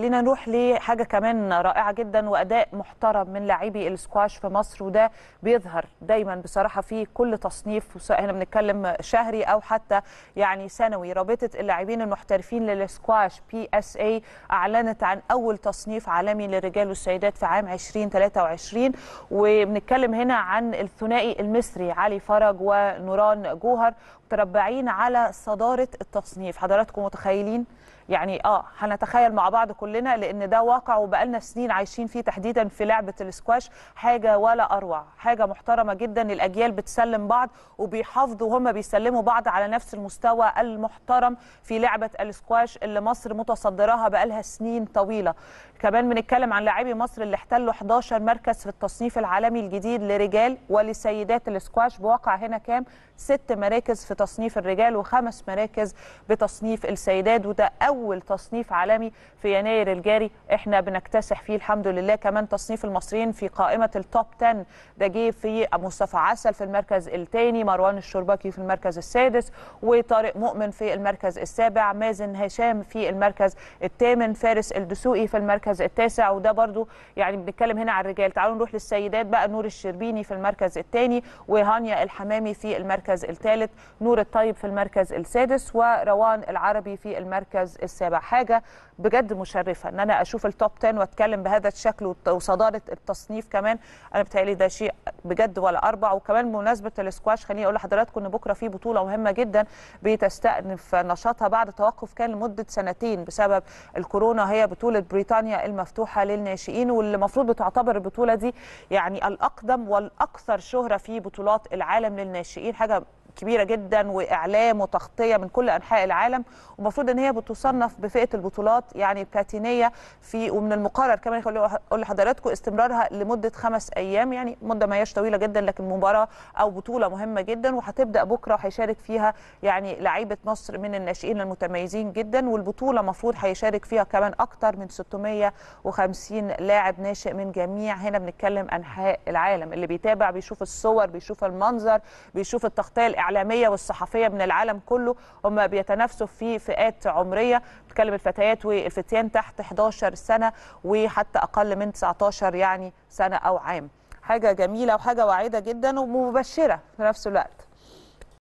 خلينا نروح لحاجه كمان رائعه جدا واداء محترم من لاعبي السكواش في مصر وده بيظهر دايما بصراحه في كل تصنيف احنا بنتكلم شهري او حتى يعني سنوي رابطه اللاعبين المحترفين للسكواش بي اس اي اعلنت عن اول تصنيف عالمي للرجال والسيدات في عام 2023 وبنتكلم هنا عن الثنائي المصري علي فرج ونوران جوهر متربعين على صداره التصنيف حضراتكم متخيلين يعني اه هنتخيل مع بعض كلنا لان ده واقع وبقالنا سنين عايشين فيه تحديدا في لعبه الاسكواش حاجه ولا اروع حاجه محترمه جدا الاجيال بتسلم بعض وبيحافظوا هم بيسلموا بعض على نفس المستوى المحترم في لعبه الاسكواش اللي مصر متصدراها بقالها سنين طويله كمان بنتكلم عن لاعبي مصر اللي احتلوا 11 مركز في التصنيف العالمي الجديد لرجال ولسيدات الاسكواش بواقع هنا كام ست مراكز في تصنيف الرجال وخمس مراكز بتصنيف السيدات وده أول اول تصنيف عالمي في يناير الجاري احنا بنكتسح فيه الحمد لله كمان تصنيف المصريين في قائمه التوب 10 ده جه في مصطفى عسل في المركز الثاني مروان الشرباكي في المركز السادس وطارق مؤمن في المركز السابع مازن هشام في المركز الثامن فارس الدسوقي في المركز التاسع وده برده يعني بنتكلم هنا على الرجال تعالوا نروح للسيدات بقى نور الشربيني في المركز الثاني وهانيا الحمامي في المركز الثالث نور الطيب في المركز السادس وروان العربي في المركز السابع حاجه بجد مشرفه ان انا اشوف التوب 10 واتكلم بهذا الشكل وصداره التصنيف كمان انا بتهيألي ده شيء بجد ولا اربع وكمان بمناسبه الاسكواش خليني اقول لحضراتكم ان بكره في بطوله مهمه جدا بتستأنف نشاطها بعد توقف كان لمده سنتين بسبب الكورونا هي بطوله بريطانيا المفتوحه للناشئين واللي المفروض بتعتبر البطوله دي يعني الاقدم والاكثر شهره في بطولات العالم للناشئين حاجه كبيره جدا واعلام وتغطيه من كل انحاء العالم ومفروض ان هي بتصنف بفئه البطولات يعني بلاتينيه في ومن المقرر كمان اقول لحضراتكم استمرارها لمده خمس ايام يعني مده ما هياش طويله جدا لكن مباراه او بطوله مهمه جدا وهتبدا بكره وهيشارك فيها يعني لعيبه مصر من الناشئين المتميزين جدا والبطوله مفروض هيشارك فيها كمان اكتر من 650 لاعب ناشئ من جميع هنا بنتكلم انحاء العالم اللي بيتابع بيشوف الصور بيشوف المنظر بيشوف التغطيه الاعلاميه والصحفيه من العالم كله هم بيتنافسوا في فئات عمريه بتكلم الفتيات والفتيان تحت 11 سنه وحتى اقل من 19 يعني سنه او عام حاجه جميله وحاجه واعده جدا ومبشره في نفس الوقت